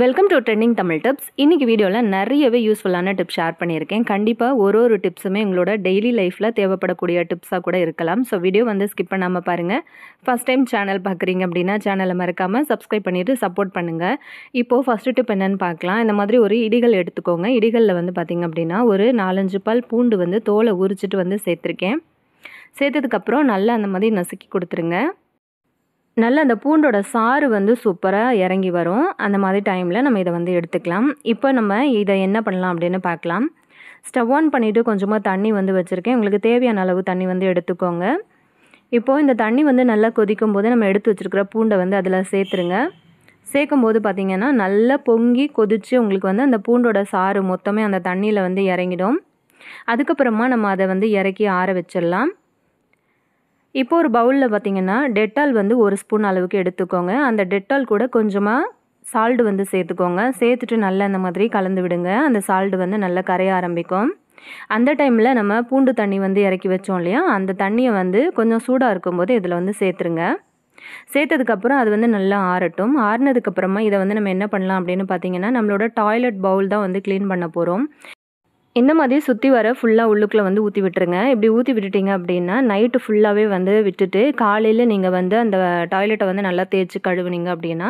welcome to trending Tamil tips இன்றைக்கி வீடியோவில் நிறையவே யூஸ்ஃபுல்லான டிப்ஸ் ஷேர் பண்ணியிருக்கேன் கண்டிப்பாக ஒரு ஒரு டிப்ஸுமே உங்களோட டெய்லி லைஃப்பில் தேவைப்படக்கூடிய டிப்ஸாக கூட இருக்கலாம் ஸோ வீடியோ வந்து ஸ்கிப் பண்ணாமல் பாருங்கள் ஃபஸ்ட் டைம் சேனல் பார்க்குறீங்க அப்படின்னா சேனலை மறக்காமல் சப்ஸ்கிரைப் பண்ணிவிட்டு சப்போர்ட் பண்ணுங்கள் இப்போது ஃபஸ்ட்டு டிப் என்னென்னு பார்க்கலாம் இந்த மாதிரி ஒரு இடிகள் எடுத்துக்கோங்க இடிகளில் வந்து பார்த்திங்க அப்படின்னா ஒரு நாலஞ்சு பால் பூண்டு வந்து தோலை உரிச்சிட்டு வந்து சேர்த்துருக்கேன் சேர்த்ததுக்கப்புறம் நல்லா அந்த மாதிரி நசுக்கி கொடுத்துருங்க நல்லா அந்த பூண்டோட சாறு வந்து சூப்பராக இறங்கி வரும் அந்த மாதிரி டைமில் நம்ம இதை வந்து எடுத்துக்கலாம் இப்போ நம்ம இதை என்ன பண்ணலாம் அப்படின்னு பார்க்கலாம் ஸ்டவ் ஆன் பண்ணிவிட்டு கொஞ்சமாக தண்ணி வந்து வச்சுருக்கேன் உங்களுக்கு தேவையான அளவு தண்ணி வந்து எடுத்துக்கோங்க இப்போது இந்த தண்ணி வந்து நல்லா கொதிக்கும் போது நம்ம எடுத்து வச்சுருக்கிற பூண்டை வந்து அதில் சேர்த்துருங்க சேர்க்கும் போது பார்த்திங்கன்னா நல்லா பொங்கி கொதித்து உங்களுக்கு வந்து அந்த பூண்டோட சாறு மொத்தமே அந்த தண்ணியில் வந்து இறங்கிடும் அதுக்கப்புறமா நம்ம அதை வந்து இறக்கி ஆற வச்சிடலாம் இப்போ ஒரு பவுலில் பார்த்திங்கன்னா டெட்டால் வந்து ஒரு ஸ்பூன் அளவுக்கு எடுத்துக்கோங்க அந்த டெட்டால் கூட கொஞ்சமாக சால்டு வந்து சேர்த்துக்கோங்க சேர்த்துட்டு நல்லா இந்த மாதிரி கலந்து விடுங்க அந்த சால்டு வந்து நல்லா கரைய ஆரம்பிக்கும் அந்த டைமில் நம்ம பூண்டு தண்ணி வந்து இறக்கி வச்சோம் இல்லையா அந்த தண்ணியை வந்து கொஞ்சம் சூடாக இருக்கும்போது இதில் வந்து சேர்த்துருங்க சேர்த்ததுக்கப்புறம் அது வந்து நல்லா ஆறட்டும் ஆறினதுக்கப்புறமா இதை வந்து நம்ம என்ன பண்ணலாம் அப்படின்னு பார்த்தீங்கன்னா நம்மளோட டாய்லெட் பவுல் தான் வந்து க்ளீன் பண்ண போகிறோம் இந்த மாதிரி சுற்றி வர ஃபுல்லாக உள்ளுக்குள்ளே வந்து ஊற்றி விட்டுருங்க இப்படி ஊற்றி விட்டுட்டிங்க அப்படின்னா நைட்டு ஃபுல்லாகவே வந்து விட்டுட்டு காலையில் நீங்கள் வந்து அந்த டாய்லெட்டை வந்து நல்லா தேய்ச்சி கழுவுனீங்க அப்படின்னா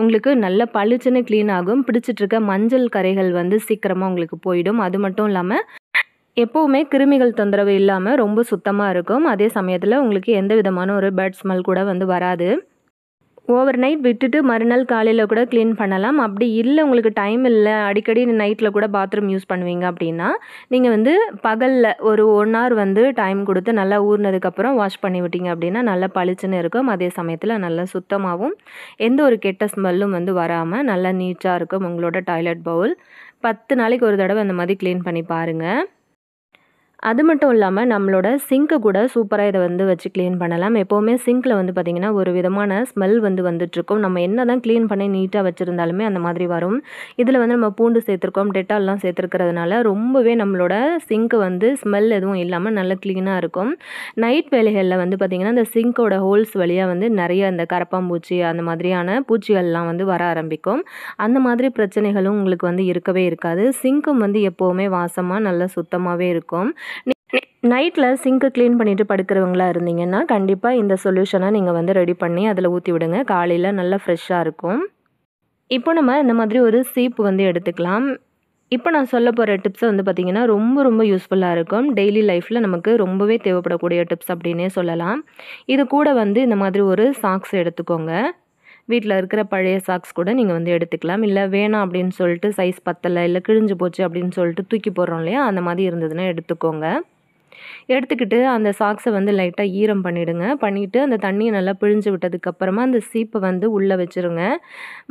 உங்களுக்கு நல்ல பளிச்சுன்னு க்ளீன் ஆகும் இருக்க மஞ்சள் கரைகள் வந்து சீக்கிரமாக உங்களுக்கு போயிடும் அது மட்டும் இல்லாமல் எப்போவுமே கிருமிகள் தொந்தரவு இல்லாமல் ரொம்ப சுத்தமாக இருக்கும் அதே சமயத்தில் உங்களுக்கு எந்த விதமான ஒரு பேட் ஸ்மெல் கூட வந்து வராது ஓவர் நைட் விட்டுட்டு மறுநாள் காலையில் கூட க்ளீன் பண்ணலாம் அப்படி இல்லை உங்களுக்கு டைம் இல்லை அடிக்கடி நைட்டில் கூட பாத்ரூம் யூஸ் பண்ணுவீங்க அப்படின்னா நீங்கள் வந்து பகலில் ஒரு ஒன் ஹவர் வந்து டைம் கொடுத்து நல்லா ஊறினதுக்கப்புறம் வாஷ் பண்ணி விட்டீங்க அப்படின்னா நல்லா பளிச்சுன்னு இருக்கும் அதே சமயத்தில் நல்லா சுத்தமாகவும் எந்த ஒரு கெட்ட ஸ்மெல்லும் வந்து வராமல் நல்லா நீட்டாக இருக்கும் உங்களோட டாய்லெட் பவுல் பத்து நாளைக்கு ஒரு தடவை அந்த மாதிரி க்ளீன் பண்ணி பாருங்கள் அது மட்டும் இல்லாமல் நம்மளோட சிங்க்கு கூட சூப்பராக இதை வந்து வச்சு க்ளீன் பண்ணலாம் எப்போவுமே சிங்க்கில் வந்து பார்த்திங்கன்னா ஒரு விதமான ஸ்மெல் வந்து வந்துட்டுருக்கும் நம்ம என்ன தான் க்ளீன் பண்ணி நீட்டாக வச்சுருந்தாலுமே அந்த மாதிரி வரும் இதில் வந்து நம்ம பூண்டு சேர்த்துருக்கோம் டெட்டால்லாம் சேர்த்துருக்கிறதுனால ரொம்பவே நம்மளோட சிங்க்கு வந்து ஸ்மெல் எதுவும் இல்லாமல் நல்லா க்ளீனாக இருக்கும் நைட் வேலைகளில் வந்து பார்த்திங்கன்னா இந்த சிங்க்கோட ஹோல்ஸ் வழியாக வந்து நிறைய இந்த கரப்பாம்பூச்சி அந்த மாதிரியான பூச்சிகள்லாம் வந்து வர ஆரம்பிக்கும் அந்த மாதிரி பிரச்சனைகளும் உங்களுக்கு வந்து இருக்கவே இருக்காது சிங்க்கும் வந்து எப்போவுமே வாசமாக நல்லா சுத்தமாகவே இருக்கும் நைட்டில் சிங்க்கு க்ளீன் பண்ணிவிட்டு படுக்கிறவங்களா இருந்தீங்கன்னா கண்டிப்பாக இந்த சொல்யூஷனை நீங்கள் வந்து ரெடி பண்ணி அதில் ஊற்றி விடுங்க காலையில் நல்லா ஃப்ரெஷ்ஷாக இருக்கும் இப்போ நம்ம இந்த மாதிரி ஒரு சீப்பு வந்து எடுத்துக்கலாம் இப்போ நான் சொல்ல போகிற டிப்ஸை வந்து பார்த்திங்கன்னா ரொம்ப ரொம்ப யூஸ்ஃபுல்லாக இருக்கும் டெய்லி லைஃப்பில் நமக்கு ரொம்பவே தேவைப்படக்கூடிய டிப்ஸ் அப்படின்னே சொல்லலாம் இது கூட வந்து இந்த மாதிரி ஒரு சாக்ஸ் எடுத்துக்கோங்க வீட்டில் இருக்கிற பழைய சாக்ஸ் கூட நீங்கள் வந்து எடுத்துக்கலாம் இல்லை வேணாம் அப்படின்னு சொல்லிட்டு சைஸ் பத்தலை இல்லை கிழிஞ்சு போச்சு அப்படின்னு சொல்லிட்டு தூக்கி போடுறோம் இல்லையா அந்த மாதிரி இருந்ததுன்னா எடுத்துக்கோங்க எடுத்துக்கிட்டு அந்த சாக்ஸை வந்து லைட்டாக ஈரம் பண்ணிவிடுங்க பண்ணிவிட்டு அந்த தண்ணியை நல்லா பிழிஞ்சு விட்டதுக்கப்புறமா அந்த சீப்பை வந்து உள்ளே வச்சுருங்க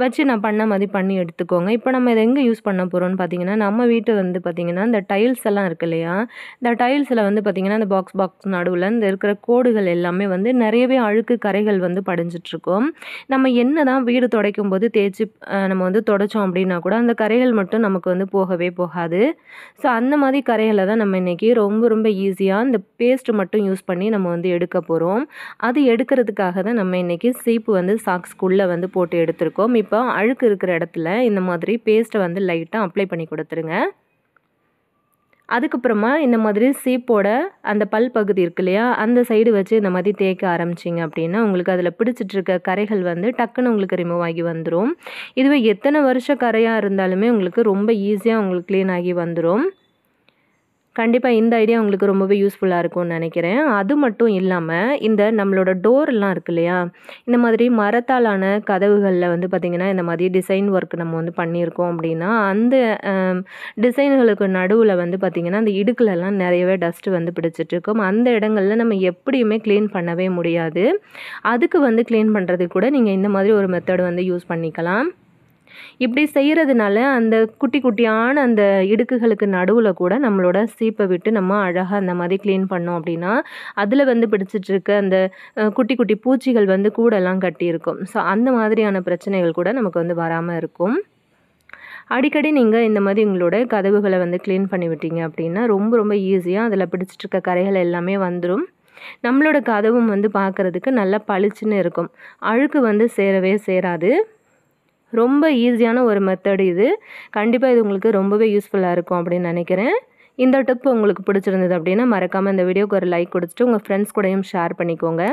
வச்சு நான் பண்ண மாதிரி பண்ணி எடுத்துக்கோங்க இப்போ நம்ம இதை எங்கே யூஸ் பண்ண போகிறோம்னு பார்த்தீங்கன்னா நம்ம வீட்டு வந்து பார்த்திங்கன்னா இந்த டைல்ஸ் எல்லாம் இருக்கு இல்லையா இந்த டைல்ஸில் வந்து பார்த்திங்கன்னா இந்த பாக்ஸ் பாக்ஸ் நடுவில் இந்த இருக்கிற கோடுகள் எல்லாமே வந்து நிறையவே அழுக்கு கரைகள் வந்து படிஞ்சிட்ருக்கோம் நம்ம என்ன தான் வீடு துடைக்கும் போது தேய்ச்சி நம்ம வந்து தொடச்சோம் அப்படின்னா கூட அந்த கரைகள் மட்டும் நமக்கு வந்து போகவே போகாது ஸோ அந்த மாதிரி கரைகளை தான் நம்ம இன்றைக்கி ரொம்ப ரொம்ப ஈஸி ஈஸியாக இந்த பேஸ்ட்டு மட்டும் யூஸ் பண்ணி நம்ம வந்து எடுக்க போகிறோம் அது எடுக்கிறதுக்காக தான் நம்ம இன்றைக்கி சீப்பு வந்து சாக்ஸ்குள்ளே வந்து போட்டு எடுத்திருக்கோம் இப்போ அழுக்கு இருக்கிற இடத்துல இந்த மாதிரி பேஸ்ட்டை வந்து லைட்டாக அப்ளை பண்ணி கொடுத்துருங்க அதுக்கப்புறமா இந்த மாதிரி சீப்போட அந்த பல் பகுதி இருக்கு இல்லையா அந்த சைடு வச்சு இந்த மாதிரி தேய்க்க ஆரம்பிச்சிங்க அப்படின்னா உங்களுக்கு அதில் பிடிச்சிட்ருக்க கரைகள் வந்து டக்குன்னு உங்களுக்கு ரிமூவ் ஆகி வந்துடும் இதுவே எத்தனை வருஷ கரையாக இருந்தாலுமே உங்களுக்கு ரொம்ப ஈஸியாக உங்களுக்கு க்ளீன் ஆகி வந்துடும் கண்டிப்பாக இந்த ஐடியா உங்களுக்கு ரொம்பவே யூஸ்ஃபுல்லாக இருக்கும்னு நினைக்கிறேன் அது மட்டும் இல்லாமல் இந்த நம்மளோட டோர்லாம் இருக்கு இல்லையா இந்த மாதிரி மரத்தாலான கதவுகளில் வந்து பார்த்திங்கன்னா இந்த மாதிரி டிசைன் ஒர்க் நம்ம வந்து பண்ணியிருக்கோம் அப்படின்னா அந்த டிசைன்களுக்கு நடுவில் வந்து பார்த்திங்கன்னா அந்த இடுக்கலெல்லாம் நிறையவே டஸ்ட்டு வந்து பிடிச்சிட்ருக்கும் அந்த இடங்களில் நம்ம எப்படியுமே க்ளீன் பண்ணவே முடியாது அதுக்கு வந்து க்ளீன் பண்ணுறதுக்கு கூட நீங்கள் இந்த மாதிரி ஒரு மெத்தட் வந்து யூஸ் பண்ணிக்கலாம் இப்படி செய்கிறதுனால அந்த குட்டி குட்டியான அந்த இடுக்குகளுக்கு நடுவில் கூட நம்மளோட சீப்பை விட்டு நம்ம அழகாக அந்த மாதிரி க்ளீன் பண்ணோம் அப்படின்னா அதில் வந்து பிடிச்சிட்ருக்க அந்த குட்டி குட்டி பூச்சிகள் வந்து கூடெல்லாம் கட்டியிருக்கும் ஸோ அந்த மாதிரியான பிரச்சனைகள் கூட நமக்கு வந்து வராமல் இருக்கும் அடிக்கடி நீங்கள் இந்த மாதிரி உங்களோட கதவுகளை வந்து க்ளீன் பண்ணி விட்டீங்க அப்படின்னா ரொம்ப ரொம்ப ஈஸியாக அதில் பிடிச்சிட்ருக்க கரைகள் எல்லாமே வந்துடும் நம்மளோட கதவும் வந்து பார்க்குறதுக்கு நல்லா பளிச்சுன்னு இருக்கும் அழுக்கு வந்து சேரவே சேராது ரொம்ப ஈஸியான ஒரு மெத்தட் இது கண்டிப்பாக இது உங்களுக்கு ரொம்பவே யூஸ்ஃபுல்லாக இருக்கும் அப்படின்னு நினைக்கிறேன் இந்த டிப் உங்களுக்கு பிடிச்சிருந்தது அப்படின்னா மறக்காமல் இந்த வீடியோக்கு ஒரு லைக் கொடுத்துட்டு உங்கள் ஃப்ரெண்ட்ஸ் கூடயும் ஷேர் பண்ணிக்கோங்க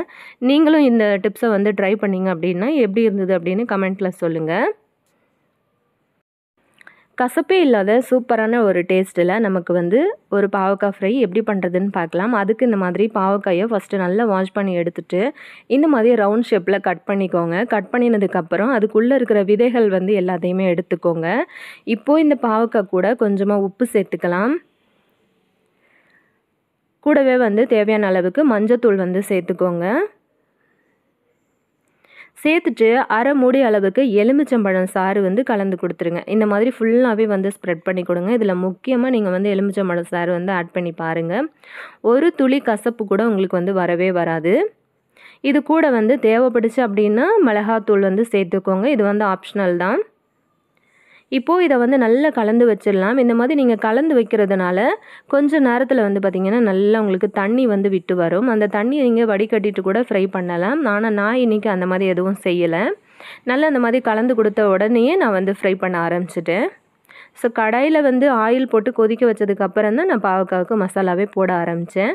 நீங்களும் இந்த டிப்ஸை வந்து ட்ரை பண்ணிங்க அப்படின்னா எப்படி இருந்தது அப்படின்னு கமெண்ட்டில் சொல்லுங்கள் கசப்பே இல்லாத சூப்பரான ஒரு டேஸ்ட்டில் நமக்கு வந்து ஒரு பாவக்காய் ஃப்ரை எப்படி பண்ணுறதுன்னு பார்க்கலாம் அதுக்கு இந்த மாதிரி பாவக்காயை ஃபஸ்ட்டு நல்லா வாஷ் பண்ணி எடுத்துகிட்டு இந்த மாதிரி ரவுண்ட் ஷேப்பில் கட் பண்ணிக்கோங்க கட் பண்ணினதுக்கப்புறம் அதுக்குள்ளே இருக்கிற விதைகள் வந்து எல்லாத்தையுமே எடுத்துக்கோங்க இப்போது இந்த பாவக்காய் கூட கொஞ்சமாக உப்பு சேர்த்துக்கலாம் கூடவே வந்து தேவையான அளவுக்கு மஞ்சத்தூள் வந்து சேர்த்துக்கோங்க சேர்த்துட்டு அரை மூடி அளவுக்கு எலுமிச்சம்பழம் சாறு வந்து கலந்து கொடுத்துருங்க இந்த மாதிரி ஃபுல்லாகவே வந்து ஸ்ப்ரெட் பண்ணி கொடுங்க இதில் முக்கியமாக நீங்கள் வந்து எலுமிச்சம்பழம் சாறு வந்து ஆட் பண்ணி பாருங்கள் ஒரு துளி கசப்பு கூட உங்களுக்கு வந்து வரவே வராது இது கூட வந்து தேவைப்படுச்சு அப்படின்னா மிளகாத்தூள் வந்து சேர்த்துக்கோங்க இது வந்து ஆப்ஷனல் தான் இப்போது இதை வந்து நல்லா கலந்து வச்சிடலாம் இந்த மாதிரி நீங்கள் கலந்து வைக்கிறதுனால கொஞ்சம் நேரத்தில் வந்து பார்த்திங்கன்னா நல்லா உங்களுக்கு தண்ணி வந்து விட்டு வரும் அந்த தண்ணியை நீங்கள் வடிகட்டிட்டு கூட ஃப்ரை பண்ணலாம் ஆனால் நான் இன்றைக்கி அந்த மாதிரி எதுவும் செய்யலை நல்லா அந்த மாதிரி கலந்து கொடுத்த உடனேயே நான் வந்து ஃப்ரை பண்ண ஆரம்பிச்சிட்டேன் ஸோ கடாயில் வந்து ஆயில் போட்டு கொதிக்க வச்சதுக்கு அப்புறம் தான் நான் பாவக்காவுக்கு மசாலாவே போட ஆரம்பித்தேன்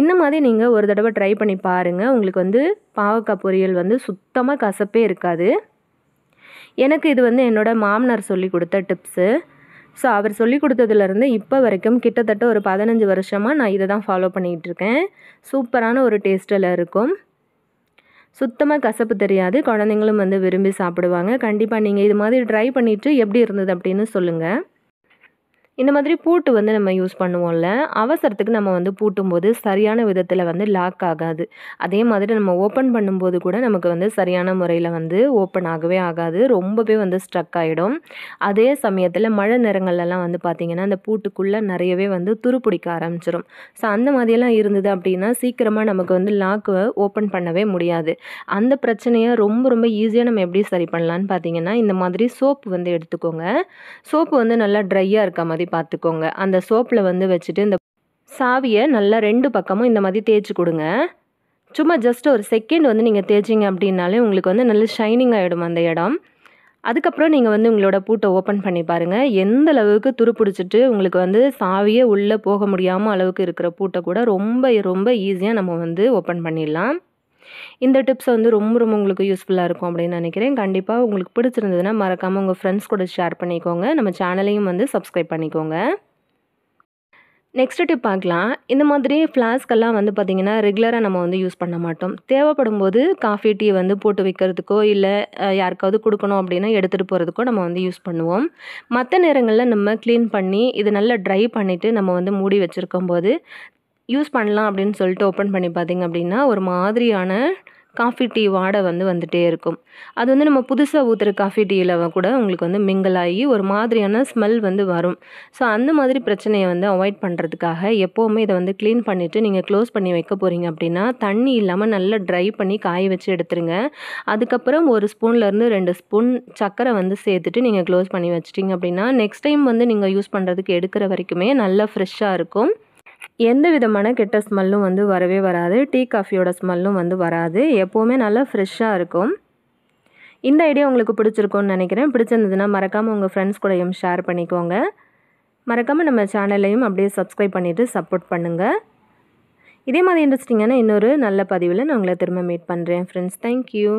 இந்த மாதிரி நீங்கள் ஒரு தடவை ட்ரை பண்ணி பாருங்கள் உங்களுக்கு வந்து பாவக்காய் பொரியல் வந்து சுத்தமாக கசப்பே இருக்காது எனக்கு இது வந்து என்னோடய மாமனார் சொல்லி கொடுத்த டிப்ஸு ஸோ அவர் சொல்லி கொடுத்ததுலேருந்து இப்போ வரைக்கும் கிட்டத்தட்ட ஒரு பதினஞ்சு வருஷமாக நான் இதை தான் ஃபாலோ பண்ணிகிட்டு இருக்கேன் சூப்பரான ஒரு டேஸ்ட்டில் இருக்கும் சுத்தமாக கசப்பு தெரியாது குழந்தைங்களும் வந்து விரும்பி சாப்பிடுவாங்க கண்டிப்பாக நீங்கள் இது மாதிரி ட்ரை பண்ணிவிட்டு எப்படி இருந்தது அப்படின்னு சொல்லுங்கள் இந்த மாதிரி பூட்டு வந்து நம்ம யூஸ் பண்ணுவோம்ல அவசரத்துக்கு நம்ம வந்து பூட்டும்போது சரியான விதத்தில் வந்து லாக் ஆகாது அதே மாதிரி நம்ம ஓப்பன் பண்ணும்போது கூட நமக்கு வந்து சரியான முறையில் வந்து ஓப்பன் ஆகவே ஆகாது ரொம்பவே வந்து ஸ்ட்ரக் ஆகிடும் அதே சமயத்தில் மழை நேரங்கள்லாம் வந்து பார்த்திங்கன்னா அந்த பூட்டுக்குள்ளே நிறையவே வந்து துருப்பிடிக்க ஆரம்பிச்சிடும் ஸோ அந்த மாதிரியெல்லாம் இருந்தது அப்படின்னா சீக்கிரமாக நமக்கு வந்து லாக்கு ஓப்பன் பண்ணவே முடியாது அந்த பிரச்சனையை ரொம்ப ரொம்ப ஈஸியாக நம்ம எப்படி சரி பண்ணலான்னு பார்த்தீங்கன்னா இந்த மாதிரி சோப்பு வந்து எடுத்துக்கோங்க சோப்பு வந்து நல்லா ட்ரையாக இருக்க மாதிரி பார்த்துக்கோங்க அந்த சோப்பில் வந்து வச்சுட்டு இந்த சாவியை நல்லா ரெண்டு பக்கமும் இந்த மாதிரி தேய்ச்சி கொடுங்க சும்மா ஜஸ்ட் ஒரு செகண்ட் வந்து நீங்கள் தேய்ச்சிங்க அப்படின்னாலே உங்களுக்கு வந்து நல்ல ஷைனிங் ஆகிடும் அந்த இடம் அதுக்கப்புறம் நீங்கள் வந்து உங்களோட பூட்டை ஓப்பன் பண்ணி பாருங்கள் எந்த அளவுக்கு துருப்பிடிச்சிட்டு உங்களுக்கு வந்து சாவியே உள்ளே போக முடியாமல் அளவுக்கு இருக்கிற பூட்டை கூட ரொம்ப ரொம்ப ஈஸியாக நம்ம வந்து ஓப்பன் பண்ணிடலாம் இந்த டிப்ஸ் வந்து ரொம்ப ரொம்ப உங்களுக்கு யூஸ்ஃபுல்லாக இருக்கும் அப்படின்னு நினைக்கிறேன் கண்டிப்பாக உங்களுக்கு பிடிச்சிருந்ததுன்னா மறக்காமல் உங்கள் ஃப்ரெண்ட்ஸ் கூட ஷேர் பண்ணிக்கோங்க நம்ம சேனலையும் வந்து சப்ஸ்கிரைப் பண்ணிக்கோங்க நெக்ஸ்ட் டிப் பார்க்கலாம் இந்த மாதிரி ஃப்ளாஸ்கெல்லாம் வந்து பார்த்திங்கன்னா ரெகுலராக நம்ம வந்து யூஸ் பண்ண மாட்டோம் தேவைப்படும் போது காஃபி டீ வந்து போட்டு வைக்கிறதுக்கோ இல்லை யாருக்காவது கொடுக்கணும் அப்படின்னா எடுத்துகிட்டு போகிறதுக்கோ நம்ம வந்து யூஸ் பண்ணுவோம் மற்ற நேரங்களில் நம்ம க்ளீன் பண்ணி இது நல்லா ட்ரை பண்ணிவிட்டு நம்ம வந்து மூடி வச்சுருக்கும் போது யூஸ் பண்ணலாம் அப்படின்னு சொல்லிட்டு ஓப்பன் பண்ணி பார்த்திங்க அப்படின்னா ஒரு மாதிரியான காஃபி டீ வாடை வந்து வந்துகிட்டே இருக்கும் அது வந்து நம்ம புதுசாக ஊற்றுற காஃபி டீயில் கூட உங்களுக்கு வந்து மிங்கிள் ஆகி ஒரு மாதிரியான ஸ்மெல் வந்து வரும் ஸோ அந்த மாதிரி பிரச்சனையை வந்து அவாய்ட் பண்ணுறதுக்காக எப்போவுமே இதை வந்து க்ளீன் பண்ணிவிட்டு நீங்கள் க்ளோஸ் பண்ணி வைக்க போகிறீங்க அப்படின்னா தண்ணி இல்லாமல் நல்லா ட்ரை பண்ணி காய வச்சு எடுத்துருங்க அதுக்கப்புறம் ஒரு ஸ்பூன்லேருந்து ரெண்டு ஸ்பூன் சக்கரை வந்து சேர்த்துட்டு நீங்கள் க்ளோஸ் பண்ணி வச்சிட்டிங்க அப்படின்னா நெக்ஸ்ட் டைம் வந்து நீங்கள் யூஸ் பண்ணுறதுக்கு எடுக்கிற வரைக்குமே நல்லா ஃப்ரெஷ்ஷாக இருக்கும் எந்த விதமான கெட்ட ஸ்மெல்லும் வந்து வரவே வராது டீ காஃபியோட ஸ்மெல்லும் வந்து வராது எப்போவுமே நல்லா ஃப்ரெஷ்ஷாக இருக்கும் இந்த ஐடியா உங்களுக்கு பிடிச்சிருக்கும்னு நினைக்கிறேன் பிடிச்சிருந்ததுன்னா மறக்காமல் உங்கள் ஃப்ரெண்ட்ஸ் கூடயும் ஷேர் பண்ணிக்கோங்க மறக்காமல் நம்ம சேனல்லையும் அப்படியே சப்ஸ்கிரைப் பண்ணிவிட்டு சப்போர்ட் பண்ணுங்கள் இதே மாதிரி இன்ட்ரெஸ்டிங்கான இன்னொரு நல்ல பதிவில் நான் உங்களை திரும்ப மீட் பண்ணுறேன் ஃப்ரெண்ட்ஸ் தேங்க்யூ